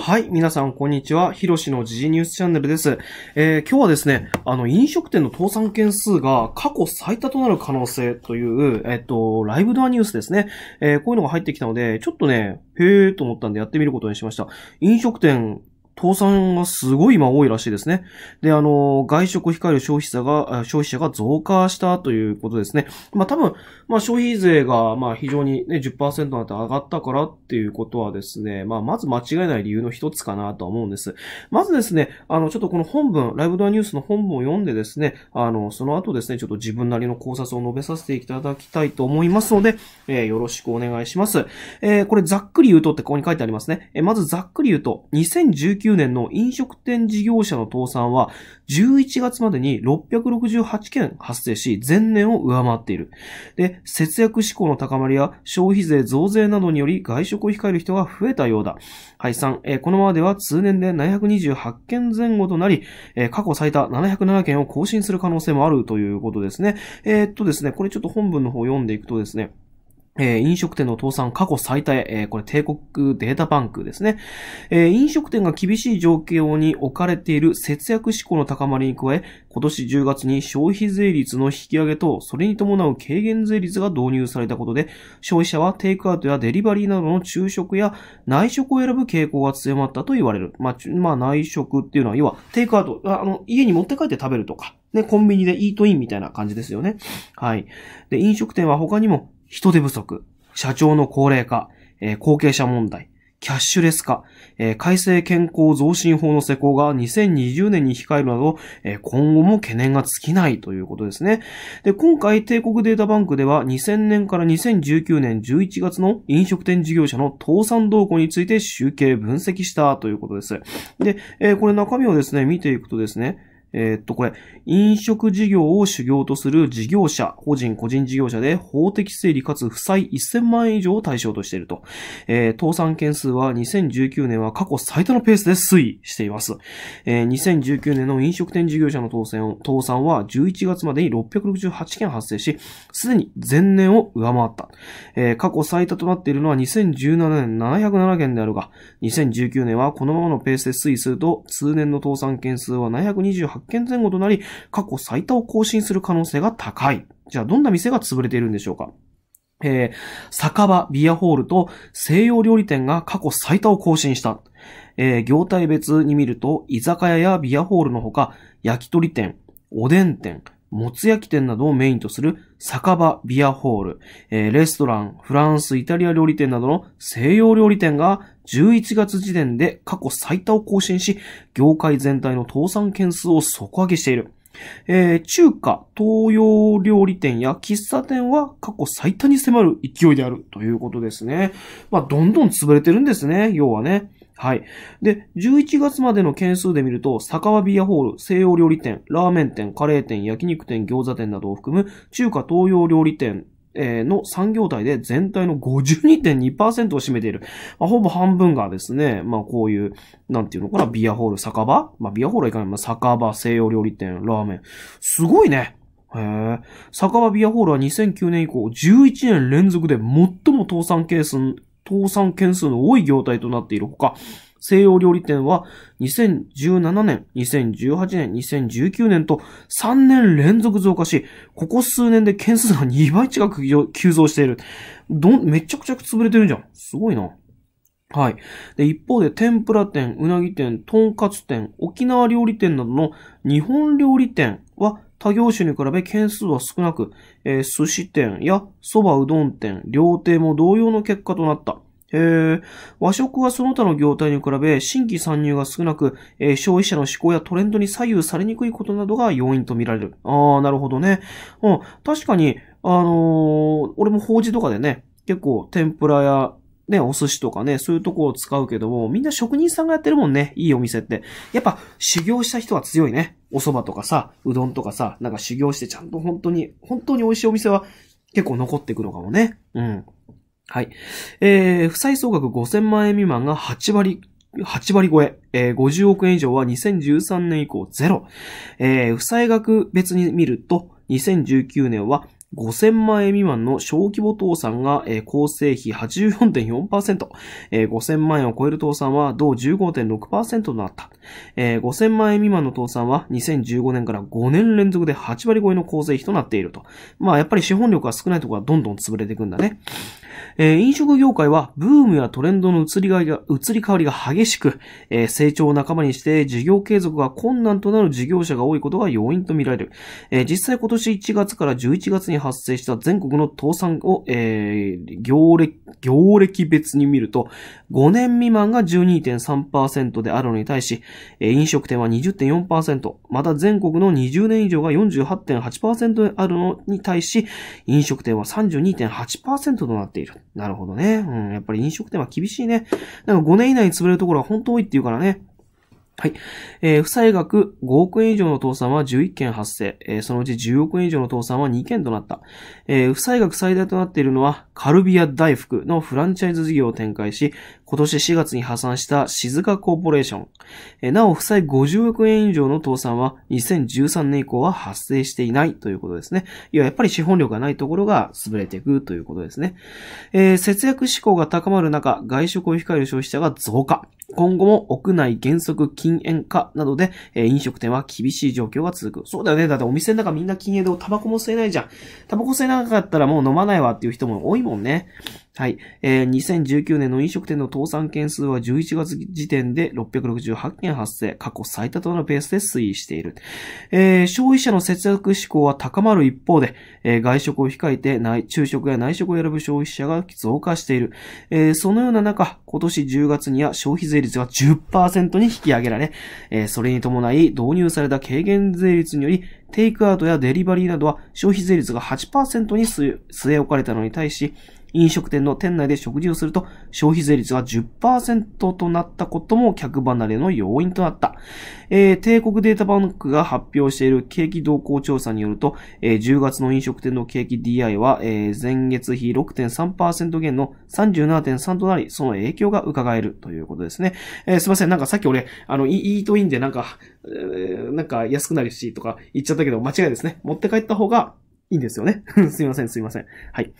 はい、皆さん、こんにちは。ひろしの時事ニュースチャンネルです。えー、今日はですね、あの、飲食店の倒産件数が過去最多となる可能性という、えっと、ライブドアニュースですね。えー、こういうのが入ってきたので、ちょっとね、へーと思ったんでやってみることにしました。飲食店、倒産がすごい今多いらしいですね。で、あの、外食を控える消費者が、消費者が増加したということですね。まあ多分、まあ消費税が、まあ非常にね、10%なんて上がったからっていうことはですね、まあまず間違いない理由の一つかなとは思うんです。まずですね、あの、ちょっとこの本文、ライブドアニュースの本文を読んでですね、あの、その後ですね、ちょっと自分なりの考察を述べさせていただきたいと思いますので、えー、よろしくお願いします。えー、これざっくり言うとってここに書いてありますね。えー、まずざっくり言うと、2019 2019年の飲食店事業者の倒産は11月までに668件発生し、前年を上回っている。で、節約志向の高まりや消費税増税などにより外食を控える人が増えたようだ。はい、3、えー、このままでは通年で728件前後となり、えー、過去最多707件を更新する可能性もあるということですね。えー、っとですね、これちょっと本文の方を読んでいくとですね、え飲食店の倒産過去最多へ、えこれ帝国データバンクですね、え飲食店が厳しい状況に置かれている節約志向の高まりに加え、今年10月に消費税率の引き上げと、それに伴う軽減税率が導入されたことで、消費者はテイクアウトやデリバリーなどの昼食や内食を選ぶ傾向が強まったと言われる。まあ、まあ、内食っていうのは、要はテイクアウト、あの、家に持って帰って食べるとか、ね、コンビニでイートインみたいな感じですよね。はい。で、飲食店は他にも人手不足、社長の高齢化、えー、後継者問題、キャッシュレス化、えー、改正健康増進法の施行が2020年に控えるなど、えー、今後も懸念が尽きないということですね。で、今回帝国データバンクでは2000年から2019年11月の飲食店事業者の倒産動向について集計分析したということです。で、えー、これ中身をですね、見ていくとですね、えー、っと、これ、飲食事業を主業とする事業者、個人個人事業者で法的整理かつ負債1000万円以上を対象としていると。えー、倒産件数は2019年は過去最多のペースで推移しています。えー、2019年の飲食店事業者の倒産倒産は11月までに668件発生し、すでに前年を上回った。えー、過去最多となっているのは2017年707件であるが、2019年はこのままのペースで推移すると、通年の倒産件数は728 8件前後となり、過去最多を更新する可能性が高い。じゃあ、どんな店が潰れているんでしょうかえー、酒場、ビアホールと西洋料理店が過去最多を更新した。えー、業態別に見ると、居酒屋やビアホールのほか、焼き鳥店、おでん店、もつ焼き店などをメインとする酒場ビアホール、えー、レストラン、フランス、イタリア料理店などの西洋料理店が11月時点で過去最多を更新し、業界全体の倒産件数を底上げしている。えー、中華、東洋料理店や喫茶店は過去最多に迫る勢いであるということですね。まあ、どんどん潰れてるんですね、要はね。はい。で、11月までの件数で見ると、酒場ビアホール、西洋料理店、ラーメン店、カレー店、焼肉店、餃子店などを含む、中華東洋料理店、の産業体で全体の52.2%を占めている。まあ、ほぼ半分がですね、まあこういう、なんていうのかな、ビアホール、酒場まあビアホールはいかない、まあ、酒場、西洋料理店、ラーメン。すごいねへえ。酒場ビアホールは2009年以降、11年連続で最も倒産件数倒産件数の多い業態となっているほか、西洋料理店は2017年、2018年、2019年と3年連続増加し、ここ数年で件数が2倍近く急増している。どん、めちゃくちゃ潰れてるじゃん。すごいな。はい。で、一方で、天ぷら店、うなぎ店、とんかつ店、沖縄料理店などの日本料理店は他業種に比べ件数は少なく、えー、寿司店や蕎麦うどん店、料亭も同様の結果となった。えー、和食はその他の業態に比べ新規参入が少なく、えー、消費者の思考やトレンドに左右されにくいことなどが要因とみられる。ああ、なるほどね。うん、確かに、あのー、俺も法事とかでね、結構天ぷらやね、お寿司とかね、そういうとこを使うけども、みんな職人さんがやってるもんね、いいお店って。やっぱ、修行した人は強いね。お蕎麦とかさ、うどんとかさ、なんか修行してちゃんと本当に、本当に美味しいお店は結構残ってくのかもね。うん。はい。えー、負債総額5000万円未満が8割、8割超え。えー、50億円以上は2013年以降ゼロ。えー、負債額別に見ると、2019年は5000万円未満の小規模倒産が、えー、構成比84.4%、えー、5000万円を超える倒産は同15.6%となった、えー。5000万円未満の倒産は2015年から5年連続で8割超えの構成比となっていると。まあやっぱり資本力が少ないところはどんどん潰れていくんだね。えー、飲食業界はブームやトレンドの移りが移り変わりが激しく、えー、成長を仲間にして事業継続が困難となる事業者が多いことが要因とみられる。えー、実際今年1月から11月に発生した全国の倒産を、えー、業歴、業歴別に見ると、5年未満が12.3%であるのに対し、えー、飲食店は20.4%、また全国の20年以上が48.8%であるのに対し、飲食店は32.8%となっている。なるほどね。うん、やっぱり飲食店は厳しいね。なんか5年以内に潰れるところは本当多いっていうからね。はい。えー、負債額5億円以上の倒産は11件発生。えー、そのうち10億円以上の倒産は2件となった。えー、負債額最大となっているのは、カルビア大福のフランチャイズ事業を展開し、今年4月に破産した静かコーポレーション。なお、負債50億円以上の倒産は2013年以降は発生していないということですね。いや、やっぱり資本力がないところが潰れていくということですね。えー、節約志向が高まる中、外食を控える消費者が増加。今後も屋内原則禁煙化などで、えー、飲食店は厳しい状況が続く。そうだよね。だってお店の中みんな禁煙でタバコも吸えないじゃん。タバコ吸えなかったらもう飲まないわっていう人も多いもんね。はい。えー、2019年の飲食店の倒産件数は11月時点で668件発生、過去最多とのペースで推移している。えー、消費者の節約志向は高まる一方で、えー、外食を控えて内、昼食や内食を選ぶ消費者が増加している。えー、そのような中、今年10月には消費税率が10%に引き上げられ、えー、それに伴い導入された軽減税率により、テイクアウトやデリバリーなどは消費税率が8%に据え置かれたのに対し、飲食店の店内で食事をすると消費税率が10%となったことも客離れの要因となった。えー、帝国データバンクが発表している景気動向調査によると、えー、10月の飲食店の景気 DI は、えー、前月比6.3%減の37.3となり、その影響が伺えるということですね。えー、すいません。なんかさっき俺、あの、イートインでなんか、えー、なんか安くなるしとか言っちゃったけど、間違いですね。持って帰った方がいいんですよね。すいません、すいません。はい。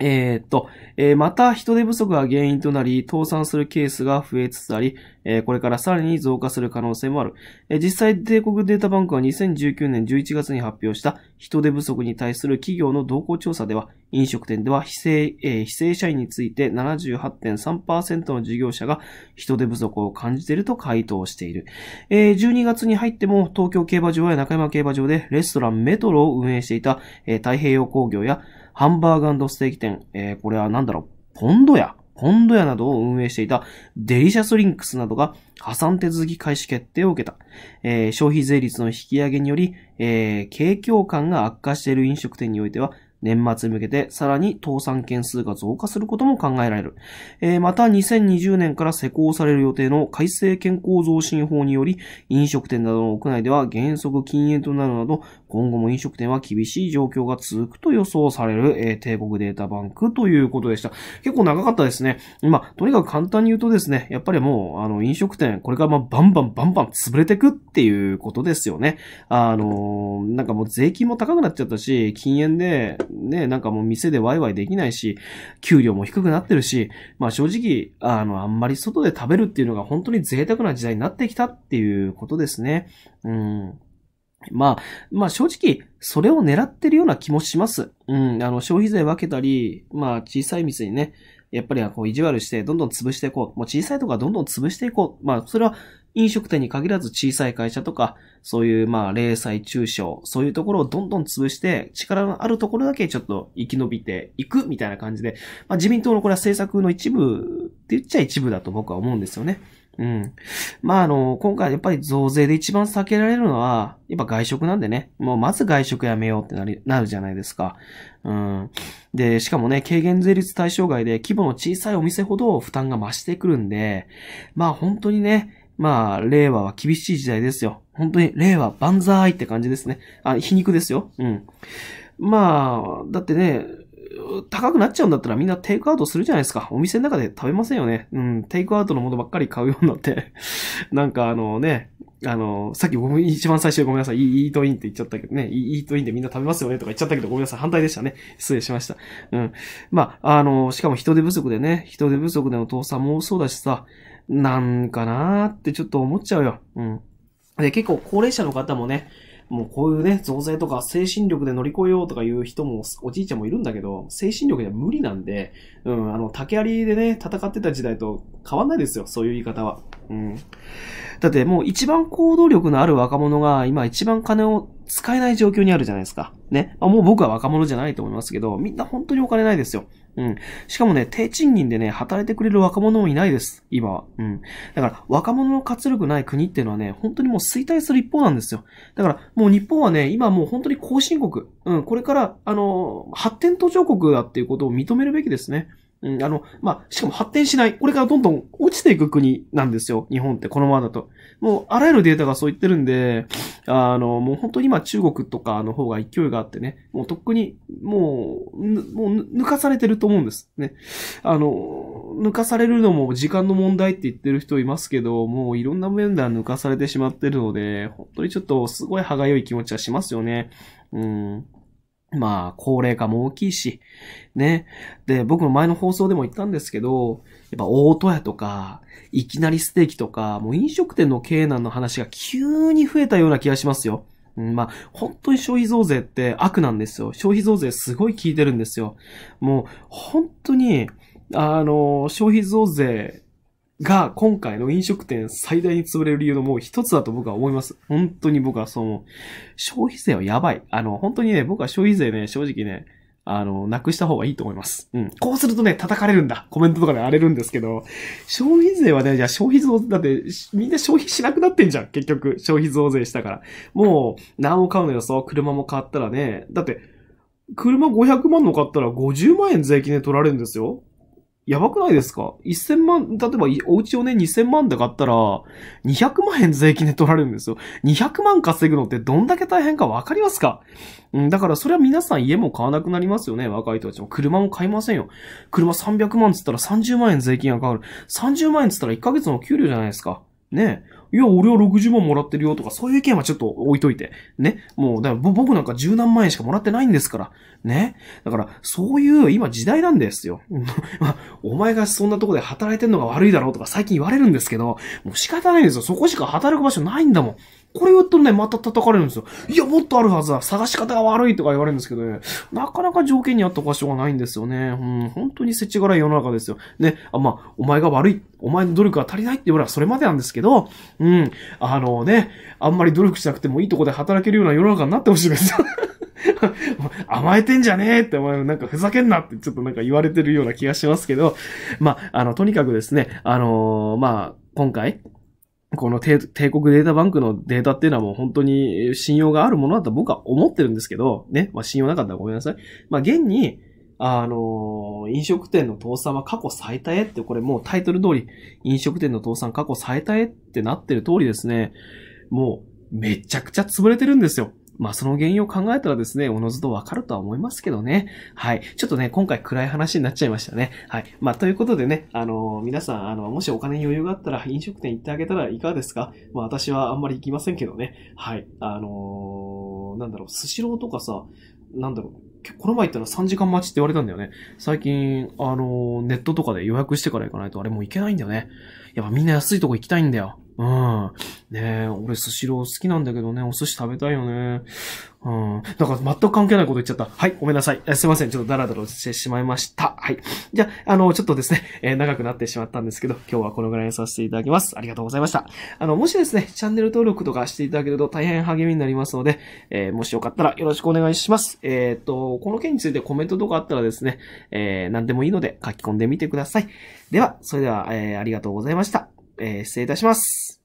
えー、っと、えー、また人手不足が原因となり、倒産するケースが増えつつあり、えー、これからさらに増加する可能性もある。え実際、帝国データバンクは2019年11月に発表した人手不足に対する企業の動向調査では、飲食店では非正,、え非正社員について78.3%の事業者が人手不足を感じていると回答している。え12月に入っても東京競馬場や中山競馬場でレストランメトロを運営していた、え太平洋工業やハンバーグステーキ店、えー、これはなんだろう、ポンド屋ポンド屋などを運営していたデリシャスリンクスなどが破産手続き開始決定を受けた。えー、消費税率の引き上げにより、えー、景況感が悪化している飲食店においては、年末に向けてさらに倒産件数が増加することも考えられる。えー、また2020年から施行される予定の改正健康増進法により飲食店などの屋内では原則禁煙となるなど今後も飲食店は厳しい状況が続くと予想される、えー、帝国データバンクということでした。結構長かったですね。まあ、とにかく簡単に言うとですね、やっぱりもう、あの、飲食店、これからまあ、バンバンバンバン潰れてくっていうことですよね。あのー、なんかもう税金も高くなっちゃったし、禁煙で、ね、なんかもう店でワイワイできないし、給料も低くなってるし、まあ正直、あの、あんまり外で食べるっていうのが本当に贅沢な時代になってきたっていうことですね。うん。まあ、まあ正直、それを狙ってるような気もします。うん、あの、消費税分けたり、まあ小さい店にね、やっぱりこう意地悪してどんどん潰していこう。もう小さいとかどんどん潰していこう。まあそれは飲食店に限らず小さい会社とか、そういうまあ零細中小、そういうところをどんどん潰して力のあるところだけちょっと生き延びていくみたいな感じで、まあ自民党のこれは政策の一部って言っちゃ一部だと僕は思うんですよね。うん。まあ、あの、今回やっぱり増税で一番避けられるのは、やっぱ外食なんでね。もうまず外食やめようってなり、なるじゃないですか。うん。で、しかもね、軽減税率対象外で規模の小さいお店ほど負担が増してくるんで、まあ本当にね、まあ、令和は厳しい時代ですよ。本当に、令和万歳って感じですね。あ、皮肉ですよ。うん。まあ、だってね、高くなっちゃうんだったらみんなテイクアウトするじゃないですか。お店の中で食べませんよね。うん、テイクアウトのものばっかり買うようになって。なんかあのね、あの、さっきごめん、一番最初ごめんなさい、イートインって言っちゃったけどね、イートインでみんな食べますよねとか言っちゃったけどごめんなさい、反対でしたね。失礼しました。うん。まあ、あの、しかも人手不足でね、人手不足での倒産もそうだしさ、なんかなーってちょっと思っちゃうよ。うん。で、結構高齢者の方もね、もうこういうね、増税とか精神力で乗り越えようとかいう人も、おじいちゃんもいるんだけど、精神力じゃ無理なんで、うん、あの、竹槍でね、戦ってた時代と変わんないですよ、そういう言い方は。うん。だってもう一番行動力のある若者が今一番金を使えない状況にあるじゃないですか。ね。あもう僕は若者じゃないと思いますけど、みんな本当にお金ないですよ。うん。しかもね、低賃金でね、働いてくれる若者もいないです。今は。うん。だから、若者の活力ない国っていうのはね、本当にもう衰退する一方なんですよ。だから、もう日本はね、今もう本当に後進国。うん。これから、あの、発展途上国だっていうことを認めるべきですね。うん、あの、まあ、しかも発展しない。これからどんどん落ちていく国なんですよ。日本ってこのままだと。もう、あらゆるデータがそう言ってるんで、あの、もう本当に今中国とかの方が勢いがあってね、もうとっくに、もう、もう抜かされてると思うんです。ね。あの、抜かされるのも時間の問題って言ってる人いますけど、もういろんな面では抜かされてしまってるので、本当にちょっとすごい歯がゆい気持ちはしますよね。うん。まあ、高齢化も大きいし、ね。で、僕も前の放送でも言ったんですけど、やっぱ大戸屋とか、いきなりステーキとか、もう飲食店の経営難の話が急に増えたような気がしますよ。うん、まあ、本当に消費増税って悪なんですよ。消費増税すごい効いてるんですよ。もう、本当に、あの、消費増税が今回の飲食店最大に潰れる理由のもう一つだと僕は思います。本当に僕はそう思う。消費税はやばい。あの、本当にね、僕は消費税ね、正直ね、あの、なくした方がいいと思います。うん。こうするとね、叩かれるんだ。コメントとかで荒れるんですけど、消費税はね、じゃあ消費増、だって、みんな消費しなくなってんじゃん。結局、消費増税したから。もう、何を買うのよ、そう。車も買ったらね、だって、車500万の買ったら50万円税金で取られるんですよ。やばくないですか ?1000 万、例えばお家をね、2000万で買ったら、200万円税金で取られるんですよ。200万稼ぐのってどんだけ大変かわかりますかうん、だからそれは皆さん家も買わなくなりますよね、若い人たちも。車も買いませんよ。車300万つったら30万円税金がかかる。30万円つったら1ヶ月の給料じゃないですか。ねえ。いや、俺は60万もらってるよとか、そういう意見はちょっと置いといて。ね。もう、だから僕なんか十何万円しかもらってないんですから。ね。だから、そういう今時代なんですよ。お前がそんなとこで働いてんのが悪いだろうとか最近言われるんですけど、もう仕方ないんですよ。そこしか働く場所ないんだもん。これ言うとね、また叩かれるんですよ。いや、もっとあるはずだ。探し方が悪いとか言われるんですけどね。なかなか条件に合った場所がないんですよね。うん、本当に世知辛い世の中ですよ。ね、あ、まあ、お前が悪い。お前の努力が足りないって言われはそれまでなんですけど、うん、あのね、あんまり努力しなくてもいいとこで働けるような世の中になってほしいです。甘えてんじゃねえって、お前なんかふざけんなってちょっとなんか言われてるような気がしますけど、まあ、あの、とにかくですね、あのー、まあ、今回、この帝国データバンクのデータっていうのはもう本当に信用があるものだと僕は思ってるんですけど、ね。まあ信用なかったらごめんなさい。まあ現に、あの飲食店の倒産は過去最多へって、これもうタイトル通り、飲食店の倒産過去最多へってなってる通りですね、もうめちゃくちゃ潰れてるんですよ。まあその原因を考えたらですね、おのずとわかるとは思いますけどね。はい。ちょっとね、今回暗い話になっちゃいましたね。はい。まあということでね、あのー、皆さん、あの、もしお金に余裕があったら飲食店行ってあげたらいかがですかまあ私はあんまり行きませんけどね。はい。あのー、なんだろう、スシローとかさ、なんだろう、この前行ったら3時間待ちって言われたんだよね。最近、あの、ネットとかで予約してから行かないとあれもう行けないんだよね。やっぱみんな安いとこ行きたいんだよ。うん。ねえ、俺スシロー好きなんだけどね、お寿司食べたいよね。うん。だから全く関係ないこと言っちゃった。はい、ごめんなさい。すいません。ちょっとダラダラしてしまいました。はい。じゃあ、あの、ちょっとですね、えー、長くなってしまったんですけど、今日はこのぐらいにさせていただきます。ありがとうございました。あの、もしですね、チャンネル登録とかしていただけると大変励みになりますので、えー、もしよかったらよろしくお願いします。えっ、と、この件についてコメントとかあったらですね、えー、何でもいいので書き込んでみてください。では、それでは、えー、ありがとうございました。えー、失礼いたします。